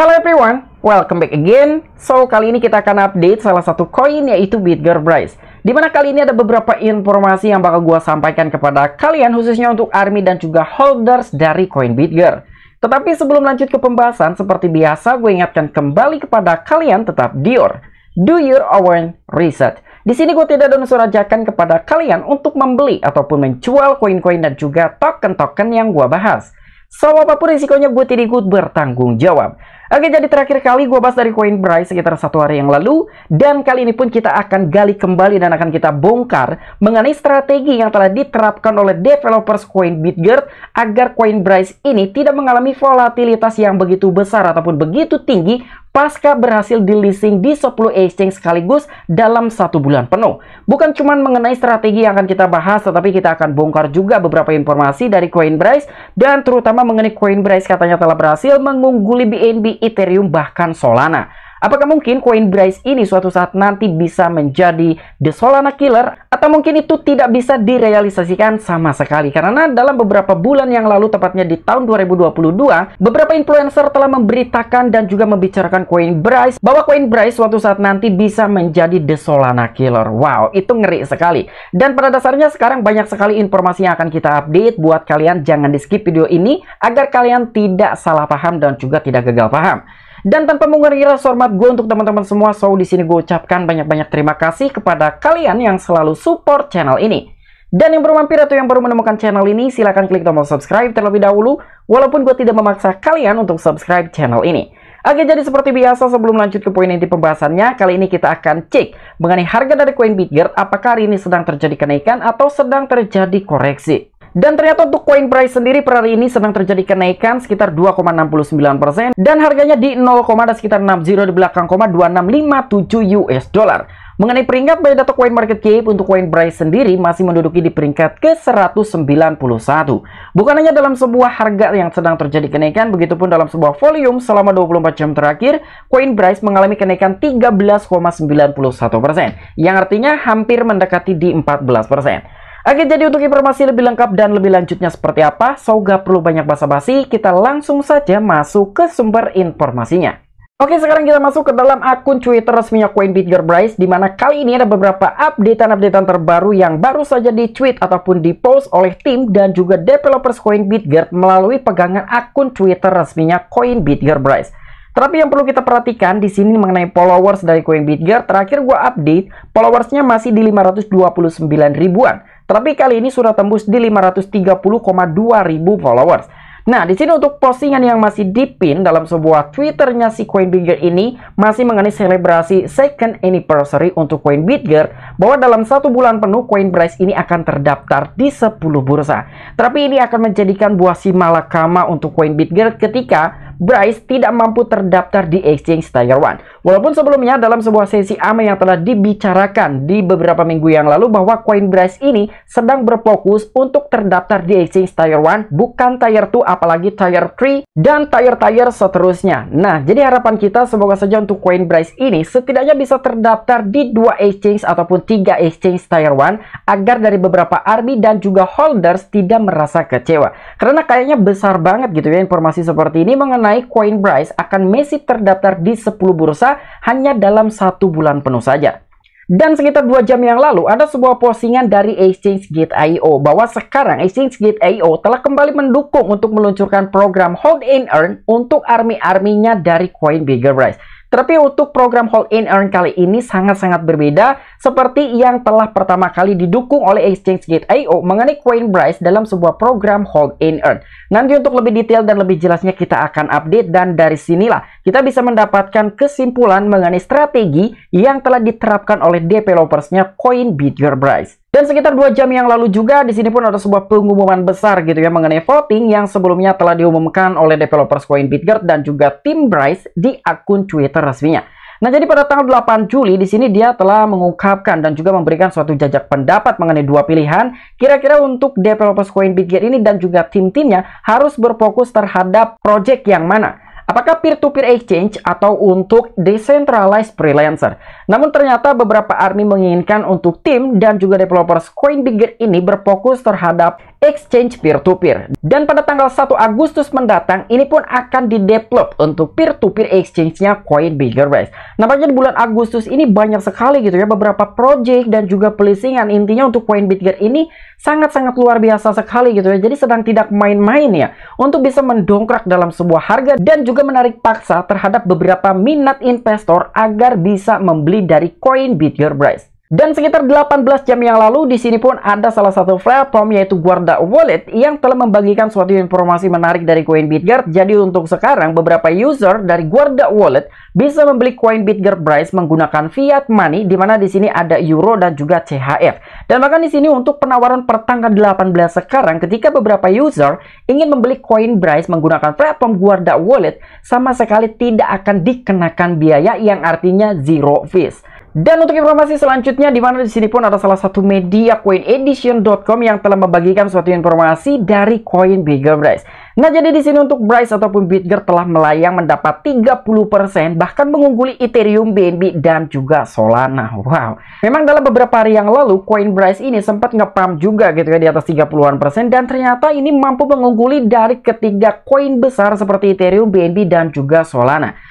Hello everyone, welcome back again. So, kali ini kita akan update salah satu koin yaitu Bitger Price. Dimana kali ini ada beberapa informasi yang bakal gue sampaikan kepada kalian khususnya untuk ARMY dan juga holders dari koin Bitger. Tetapi sebelum lanjut ke pembahasan, seperti biasa gue ingatkan kembali kepada kalian tetap dior. Do your own research. Di sini gue tidak dan surajakan kepada kalian untuk membeli ataupun menjual koin-koin dan juga token-token yang gue bahas. So, apapun risikonya gue tidak ikut bertanggung jawab. Oke, jadi terakhir kali gue bahas dari Coinbase sekitar satu hari yang lalu. Dan kali ini pun kita akan gali kembali dan akan kita bongkar mengenai strategi yang telah diterapkan oleh developers Coin Bitgert agar Coinbase ini tidak mengalami volatilitas yang begitu besar ataupun begitu tinggi pasca berhasil di leasing di 10 exchange sekaligus dalam satu bulan penuh. Bukan cuma mengenai strategi yang akan kita bahas, tetapi kita akan bongkar juga beberapa informasi dari Coinbase dan terutama mengenai Coinbase katanya telah berhasil mengungguli BNB, Ethereum, bahkan Solana. Apakah mungkin koin Bryce ini suatu saat nanti bisa menjadi the Solana Killer? Atau mungkin itu tidak bisa direalisasikan sama sekali? Karena dalam beberapa bulan yang lalu, tepatnya di tahun 2022, beberapa influencer telah memberitakan dan juga membicarakan koin Bryce, bahwa koin Bryce suatu saat nanti bisa menjadi the Solana Killer. Wow, itu ngeri sekali. Dan pada dasarnya sekarang banyak sekali informasi yang akan kita update. Buat kalian jangan di skip video ini, agar kalian tidak salah paham dan juga tidak gagal paham. Dan tanpa mengurangi rasa hormat gue untuk teman-teman semua, so di sini gue ucapkan banyak-banyak terima kasih kepada kalian yang selalu support channel ini. Dan yang baru mampir atau yang baru menemukan channel ini, silahkan klik tombol subscribe terlebih dahulu, walaupun gue tidak memaksa kalian untuk subscribe channel ini. Oke, jadi seperti biasa sebelum lanjut ke poin inti pembahasannya, kali ini kita akan cek mengenai harga dari koin Bitger, apakah hari ini sedang terjadi kenaikan atau sedang terjadi koreksi. Dan ternyata untuk coin price sendiri per hari ini sedang terjadi kenaikan sekitar 2,69% dan harganya di 0, ada sekitar 60 di belakang 2657 US dollar. Mengenai peringkat by data cap untuk coin price sendiri masih menduduki di peringkat ke-191. Bukan hanya dalam sebuah harga yang sedang terjadi kenaikan, begitupun dalam sebuah volume selama 24 jam terakhir, coin price mengalami kenaikan 13,91%, yang artinya hampir mendekati di 14%. Oke, jadi untuk informasi lebih lengkap dan lebih lanjutnya seperti apa, so gak perlu banyak basa-basi, kita langsung saja masuk ke sumber informasinya. Oke, sekarang kita masuk ke dalam akun Twitter resminya Coinbit Gerbrice, di mana kali ini ada beberapa updatean-updatean terbaru yang baru saja di-tweet ataupun di-post oleh tim dan juga developers Coinbit Gerd melalui pegangan akun Twitter resminya Coinbit Gerbrice. Tapi yang perlu kita perhatikan di sini mengenai followers dari Coinbitger, terakhir gua update, followersnya masih di 529 ribuan. Tapi kali ini sudah tembus di 530,2 ribu followers. Nah, di sini untuk postingan yang masih dipin dalam sebuah Twitternya si CoinBigger ini masih mengenai selebrasi second anniversary untuk CoinBigger bahwa dalam satu bulan penuh Coinbase ini akan terdaftar di 10 bursa. Tapi ini akan menjadikan buah si malakama untuk CoinBigger ketika Bryce tidak mampu terdaftar di exchange one, Walaupun sebelumnya dalam sebuah sesi AMA yang telah dibicarakan di beberapa minggu yang lalu bahwa coin Bryce ini sedang berfokus untuk terdaftar di exchange one, bukan Tier 2 apalagi Tier 3 dan Tier-Tier seterusnya. Nah, jadi harapan kita semoga saja untuk coin Bryce ini setidaknya bisa terdaftar di dua exchange ataupun tiga exchange one agar dari beberapa army dan juga holders tidak merasa kecewa. Karena kayaknya besar banget gitu ya informasi seperti ini mengenai naik Coinbase akan Messi terdaftar di 10 bursa hanya dalam satu bulan penuh saja. Dan sekitar dua jam yang lalu ada sebuah postingan dari Exchange Gate IO bahwa sekarang Exchange Gate IO telah kembali mendukung untuk meluncurkan program Hold and Earn untuk army-arminya dari Coin Bigger Price. Tapi untuk program Hold in Earn kali ini sangat-sangat berbeda seperti yang telah pertama kali didukung oleh Exchange Gate IO mengenai coin price dalam sebuah program Hold in Earn. Nanti untuk lebih detail dan lebih jelasnya kita akan update dan dari sinilah kita bisa mendapatkan kesimpulan mengenai strategi yang telah diterapkan oleh developersnya Coin Beat Your Price. Dan sekitar dua jam yang lalu juga di sini pun ada sebuah pengumuman besar gitu ya mengenai voting yang sebelumnya telah diumumkan oleh developers koin dan juga tim Bryce di akun Twitter resminya. Nah, jadi pada tanggal 8 Juli di sini dia telah mengungkapkan dan juga memberikan suatu jajak pendapat mengenai dua pilihan kira-kira untuk developers koin ini dan juga tim-timnya harus berfokus terhadap project yang mana. Apakah peer-to-peer -peer exchange atau untuk decentralized freelancer? Namun ternyata beberapa ARMY menginginkan untuk tim dan juga developer CoinBigger ini berfokus terhadap exchange peer-to-peer. -peer. Dan pada tanggal 1 Agustus mendatang, ini pun akan di di-develop untuk peer-to-peer exchange-nya coin CoinBigger, guys. Nampaknya di bulan Agustus ini banyak sekali gitu ya, beberapa project dan juga pelisingan. Intinya untuk coin CoinBigger ini sangat-sangat luar biasa sekali gitu ya. Jadi sedang tidak main-main ya, untuk bisa mendongkrak dalam sebuah harga dan juga juga menarik paksa terhadap beberapa minat investor agar bisa membeli dari koin Bit Your Price. Dan sekitar 18 jam yang lalu, di sini pun ada salah satu platform yaitu Guarda Wallet yang telah membagikan suatu informasi menarik dari koin Bitguard. Jadi untuk sekarang, beberapa user dari Guarda Wallet bisa membeli koin Bitguard Price menggunakan fiat money, di mana di sini ada euro dan juga CHF. Dan bahkan di sini untuk penawaran pertanggal 18 sekarang, ketika beberapa user ingin membeli koin Price menggunakan platform Guarda Wallet, sama sekali tidak akan dikenakan biaya yang artinya zero fees. Dan untuk informasi selanjutnya, di mana di sini pun ada salah satu media coinedition.com yang telah membagikan suatu informasi dari koin Bigger Bryce. Nah, jadi di sini untuk Bryce ataupun Bitger telah melayang mendapat 30% bahkan mengungguli Ethereum, BNB dan juga Solana. Wow. Memang dalam beberapa hari yang lalu koin Bryce ini sempat ngepam juga gitu ya di atas 30-an persen dan ternyata ini mampu mengungguli dari ketiga koin besar seperti Ethereum, BNB dan juga Solana.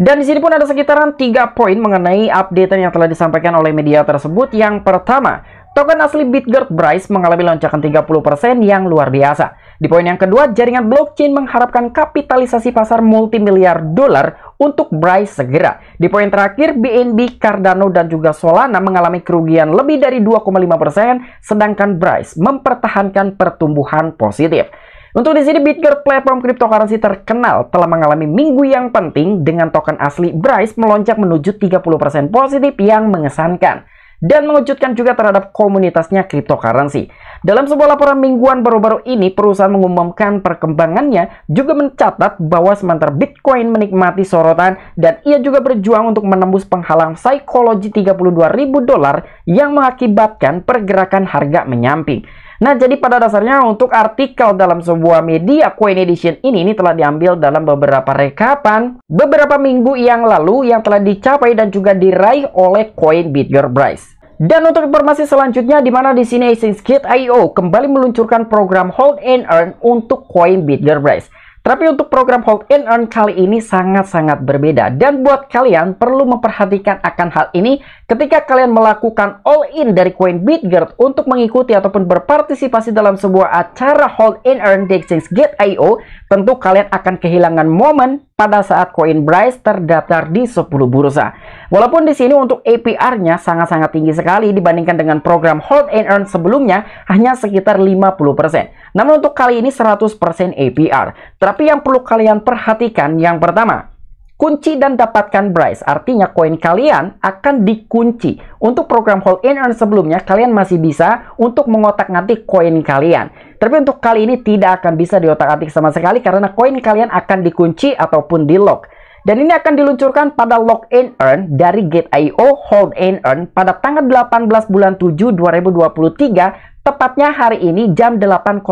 Dan di sini pun ada sekitaran 3 poin mengenai update yang telah disampaikan oleh media tersebut. Yang pertama, token asli Bitgert Bryce mengalami lonjakan 30% yang luar biasa. Di poin yang kedua, jaringan blockchain mengharapkan kapitalisasi pasar multimiliar dolar untuk Bryce segera. Di poin terakhir, BNB, Cardano, dan juga Solana mengalami kerugian lebih dari 2,5%, sedangkan Bryce mempertahankan pertumbuhan positif. Untuk di sini Bitger platform cryptocurrency terkenal telah mengalami minggu yang penting dengan token asli Bryce melonjak menuju 30% positif yang mengesankan dan mengejutkan juga terhadap komunitasnya cryptocurrency. Dalam sebuah laporan mingguan baru-baru ini, perusahaan mengumumkan perkembangannya juga mencatat bahwa sementara Bitcoin menikmati sorotan dan ia juga berjuang untuk menembus penghalang psikologi 32.000 dolar yang mengakibatkan pergerakan harga menyamping. Nah, jadi pada dasarnya untuk artikel dalam sebuah media Coin Edition ini, ini telah diambil dalam beberapa rekapan beberapa minggu yang lalu yang telah dicapai dan juga diraih oleh Coin Beat Your Price. Dan untuk informasi selanjutnya, di mana di sini io kembali meluncurkan program Hold and Earn untuk Coin Beat Your Price. Tapi untuk program hold and earn kali ini sangat-sangat berbeda. Dan buat kalian perlu memperhatikan akan hal ini ketika kalian melakukan all in dari koin Bitgert untuk mengikuti ataupun berpartisipasi dalam sebuah acara hold and earn di exchange Gate.io, tentu kalian akan kehilangan momen pada saat koin Bryce terdaftar di 10 bursa. Walaupun di sini untuk APR-nya sangat-sangat tinggi sekali dibandingkan dengan program Hold and Earn sebelumnya hanya sekitar 50%. Namun untuk kali ini 100% APR. Tapi yang perlu kalian perhatikan yang pertama, kunci dan dapatkan Bryce. Artinya koin kalian akan dikunci. Untuk program hold and earn sebelumnya kalian masih bisa untuk mengotak-ngatik koin kalian. Tapi untuk kali ini tidak akan bisa diotak-atik sama sekali karena koin kalian akan dikunci ataupun di lock. Dan ini akan diluncurkan pada lock and earn dari Gate.io Hold and Earn pada tanggal 18 bulan 7 2023 tepatnya hari ini jam 8.00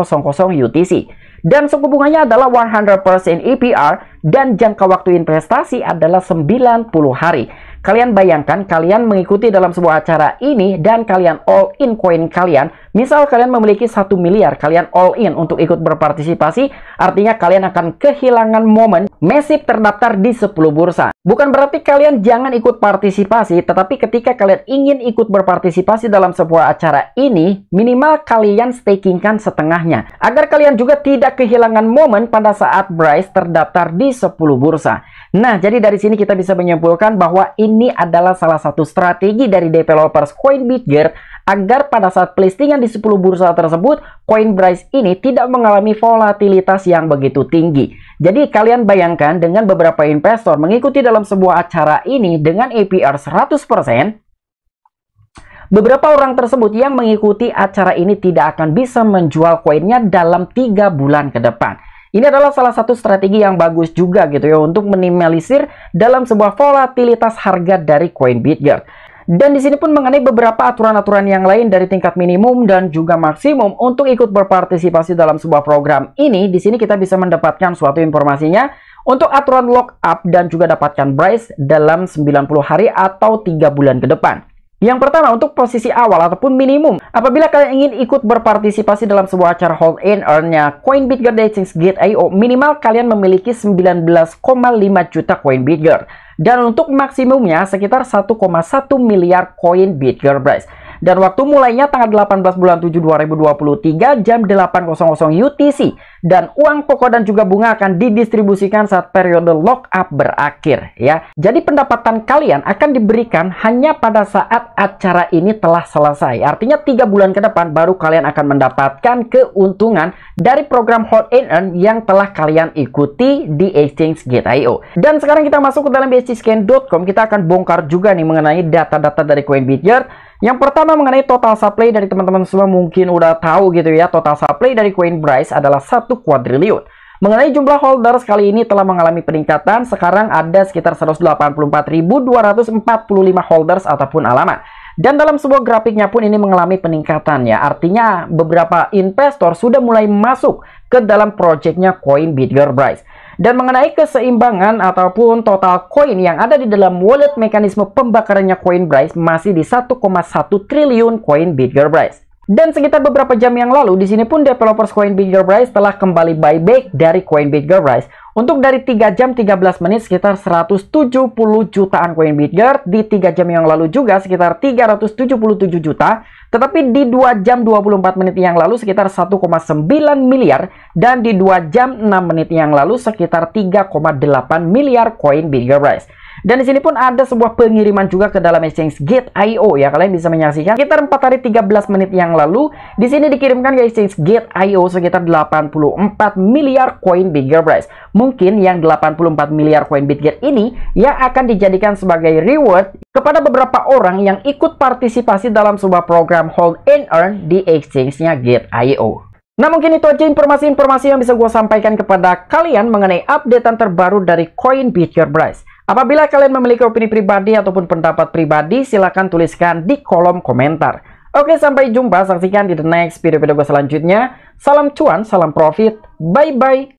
UTC dan suku bunganya adalah 100% APR e dan jangka waktu investasi adalah 90 hari. Kalian bayangkan kalian mengikuti dalam sebuah acara ini dan kalian all in koin kalian. Misal kalian memiliki satu miliar, kalian all in untuk ikut berpartisipasi, artinya kalian akan kehilangan momen mesif terdaftar di 10 bursa. Bukan berarti kalian jangan ikut partisipasi, tetapi ketika kalian ingin ikut berpartisipasi dalam sebuah acara ini, minimal kalian stakingkan setengahnya. Agar kalian juga tidak kehilangan momen pada saat Bryce terdaftar di 10 bursa. Nah, jadi dari sini kita bisa menyimpulkan bahwa ini adalah salah satu strategi dari developers CoinBitGear agar pada saat pelistingan di 10 bursa tersebut, Coinbase ini tidak mengalami volatilitas yang begitu tinggi. Jadi kalian bayangkan dengan beberapa investor mengikuti dalam sebuah acara ini dengan APR 100%, Beberapa orang tersebut yang mengikuti acara ini tidak akan bisa menjual koinnya dalam tiga bulan ke depan. Ini adalah salah satu strategi yang bagus juga gitu ya untuk minimalisir dalam sebuah volatilitas harga dari koin Bitger. Dan di sini pun mengenai beberapa aturan-aturan yang lain dari tingkat minimum dan juga maksimum untuk ikut berpartisipasi dalam sebuah program ini, di sini kita bisa mendapatkan suatu informasinya untuk aturan lock up dan juga dapatkan price dalam 90 hari atau 3 bulan ke depan. Yang pertama untuk posisi awal ataupun minimum. Apabila kalian ingin ikut berpartisipasi dalam sebuah acara hold in earn-nya Gate Gate.io, minimal kalian memiliki 19,5 juta Coin Bitger. Dan untuk maksimumnya sekitar 1,1 miliar Coin Bitger Price dan waktu mulainya tanggal 18 bulan 7 2023 jam 8.00 UTC dan uang pokok dan juga bunga akan didistribusikan saat periode lock up berakhir ya. Jadi pendapatan kalian akan diberikan hanya pada saat acara ini telah selesai. Artinya tiga bulan ke depan baru kalian akan mendapatkan keuntungan dari program Hot and Earn yang telah kalian ikuti di exchange Gate.io. Dan sekarang kita masuk ke dalam bscscan.com kita akan bongkar juga nih mengenai data-data dari Yard yang pertama mengenai total supply dari teman-teman semua mungkin udah tahu gitu ya. Total supply dari Coinbase adalah 1 kuadriliun. Mengenai jumlah holders kali ini telah mengalami peningkatan. Sekarang ada sekitar 184.245 holders ataupun alamat. Dan dalam sebuah grafiknya pun ini mengalami peningkatan ya. Artinya beberapa investor sudah mulai masuk ke dalam proyeknya Coin Bitger Price. Dan mengenai keseimbangan ataupun total koin yang ada di dalam wallet mekanisme pembakarannya Coinbase masih di 1,1 triliun koin Bitgerbrice. Dan sekitar beberapa jam yang lalu, di sini pun developers Coin Bitgerbrice telah kembali buyback dari Coin Bitgerbrice untuk dari 3 jam 13 menit sekitar 170 jutaan koin Bitgert, di 3 jam yang lalu juga sekitar 377 juta, tetapi di 2 jam 24 menit yang lalu sekitar 1,9 miliar dan di 2 jam 6 menit yang lalu sekitar 3,8 miliar koin Bitgert Rise. Dan di sini pun ada sebuah pengiriman juga ke dalam exchange Gate.io ya. Kalian bisa menyaksikan sekitar 4 hari 13 menit yang lalu di sini dikirimkan ke exchange Gate.io sekitar 84 miliar koin price. Mungkin yang 84 miliar koin Bitget ini yang akan dijadikan sebagai reward kepada beberapa orang yang ikut partisipasi dalam sebuah program hold and earn di exchange-nya Gate.io. Nah mungkin itu aja informasi-informasi yang bisa gue sampaikan kepada kalian mengenai updatean terbaru dari coin Bitcoin Price. Apabila kalian memiliki opini pribadi ataupun pendapat pribadi, silahkan tuliskan di kolom komentar. Oke, sampai jumpa. Saksikan di the next video-video gue selanjutnya. Salam cuan, salam profit. Bye-bye.